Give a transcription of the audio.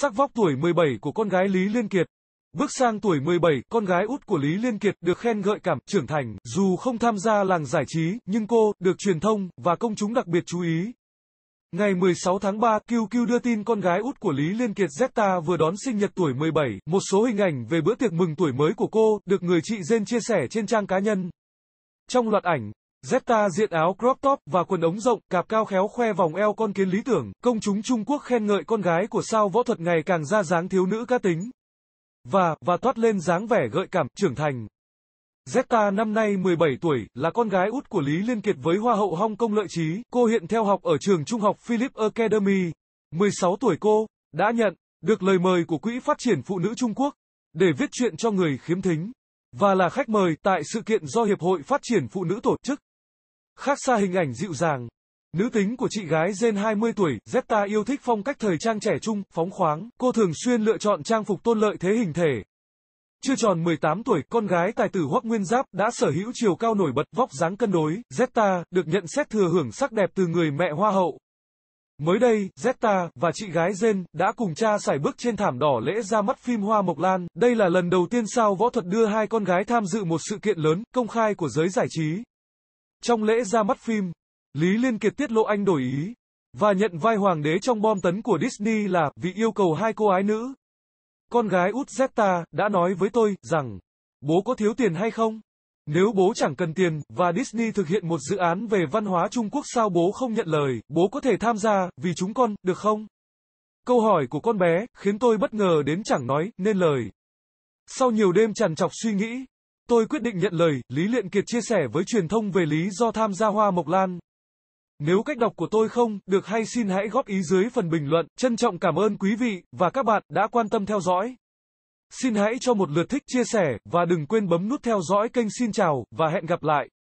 Sắc vóc tuổi 17 của con gái Lý Liên Kiệt Bước sang tuổi 17, con gái út của Lý Liên Kiệt được khen gợi cảm, trưởng thành, dù không tham gia làng giải trí, nhưng cô, được truyền thông, và công chúng đặc biệt chú ý. Ngày 16 tháng 3, QQ đưa tin con gái út của Lý Liên Kiệt Zeta vừa đón sinh nhật tuổi 17, một số hình ảnh về bữa tiệc mừng tuổi mới của cô, được người chị Jen chia sẻ trên trang cá nhân. Trong loạt ảnh, Zeta diện áo crop top và quần ống rộng, cạp cao khéo khoe vòng eo con kiến lý tưởng, công chúng Trung Quốc khen ngợi con gái của sao võ thuật ngày càng ra dáng thiếu nữ cá tính. Và, và toát lên dáng vẻ gợi cảm, trưởng thành. Zeta năm nay 17 tuổi, là con gái út của Lý Liên Kiệt với Hoa hậu Hong Kong Lợi Trí, cô hiện theo học ở trường trung học Philip Academy. 16 tuổi cô, đã nhận, được lời mời của Quỹ Phát triển Phụ nữ Trung Quốc, để viết chuyện cho người khiếm thính và là khách mời tại sự kiện do Hiệp hội Phát triển Phụ nữ tổ chức. Khác xa hình ảnh dịu dàng. Nữ tính của chị gái Jen 20 tuổi, Zeta yêu thích phong cách thời trang trẻ trung, phóng khoáng, cô thường xuyên lựa chọn trang phục tôn lợi thế hình thể. Chưa tròn 18 tuổi, con gái tài tử Hoắc Nguyên Giáp đã sở hữu chiều cao nổi bật, vóc dáng cân đối, Zeta được nhận xét thừa hưởng sắc đẹp từ người mẹ hoa hậu. Mới đây, Zeta và chị gái Zen đã cùng cha sải bước trên thảm đỏ lễ ra mắt phim Hoa Mộc Lan. Đây là lần đầu tiên sao võ thuật đưa hai con gái tham dự một sự kiện lớn, công khai của giới giải trí. Trong lễ ra mắt phim, Lý Liên Kiệt tiết lộ anh đổi ý và nhận vai hoàng đế trong bom tấn của Disney là vì yêu cầu hai cô ái nữ. Con gái út Zeta đã nói với tôi rằng, bố có thiếu tiền hay không? Nếu bố chẳng cần tiền, và Disney thực hiện một dự án về văn hóa Trung Quốc sao bố không nhận lời, bố có thể tham gia, vì chúng con, được không? Câu hỏi của con bé, khiến tôi bất ngờ đến chẳng nói, nên lời. Sau nhiều đêm trằn trọc suy nghĩ, Tôi quyết định nhận lời, Lý Liện Kiệt chia sẻ với truyền thông về lý do tham gia Hoa Mộc Lan. Nếu cách đọc của tôi không được hay xin hãy góp ý dưới phần bình luận. Trân trọng cảm ơn quý vị và các bạn đã quan tâm theo dõi. Xin hãy cho một lượt thích chia sẻ và đừng quên bấm nút theo dõi kênh xin chào và hẹn gặp lại.